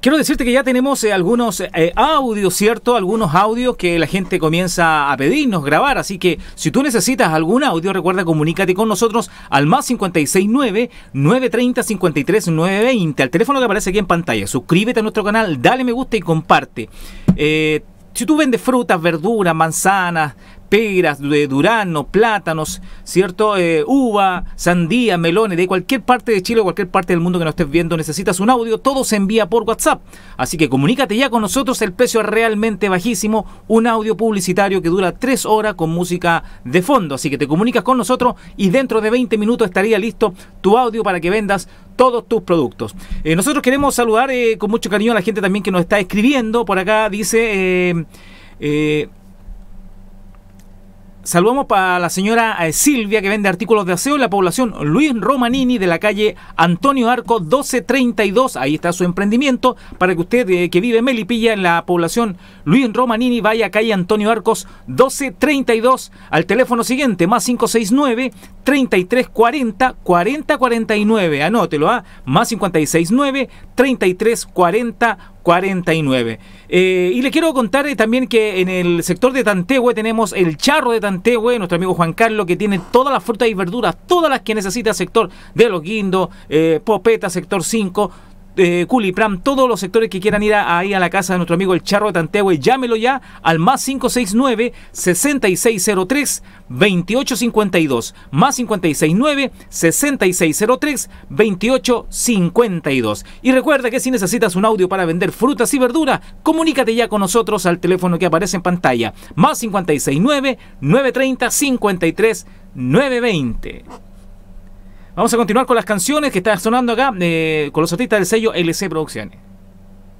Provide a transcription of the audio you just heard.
Quiero decirte que ya tenemos eh, algunos eh, eh, audios, ¿cierto? Algunos audios que la gente comienza a pedirnos grabar. Así que si tú necesitas algún audio, recuerda comunícate con nosotros al más 569-930-53920, al teléfono que aparece aquí en pantalla. Suscríbete a nuestro canal, dale me gusta y comparte. si tú vendes frutas, verduras, manzanas, peras, de eh, durano, plátanos, ¿cierto? Eh, uva, sandía, melones, de cualquier parte de Chile o cualquier parte del mundo que nos estés viendo, necesitas un audio, todo se envía por WhatsApp. Así que comunícate ya con nosotros, el precio es realmente bajísimo, un audio publicitario que dura tres horas con música de fondo. Así que te comunicas con nosotros y dentro de 20 minutos estaría listo tu audio para que vendas todos tus productos. Eh, nosotros queremos saludar con mucho cariño a la gente también que nos está escribiendo. Por acá dice... Saludamos para la señora eh, Silvia que vende artículos de aseo en la población Luis Romanini de la calle Antonio Arco 1232. Ahí está su emprendimiento para que usted eh, que vive en Melipilla en la población Luis Romanini vaya a calle Antonio Arcos 1232 al teléfono siguiente más 569 3340 4049. Anótelo a ¿ah? más 569 3340 49. Eh, y le quiero contar eh, también que en el sector de Tantehue tenemos el charro de Tantehue, nuestro amigo Juan Carlos, que tiene todas las frutas y verduras, todas las que necesita sector de los guindos, eh, popeta, sector 5 Culipram, todos los sectores que quieran ir ahí a la casa de nuestro amigo el Charro de Tantehue, llámelo ya al más 569 6603 2852, más 569 6603 2852. Y recuerda que si necesitas un audio para vender frutas y verduras, comunícate ya con nosotros al teléfono que aparece en pantalla, más 569 930 53 920. Vamos a continuar con las canciones que están sonando acá eh, con los artistas del sello LC Producciones.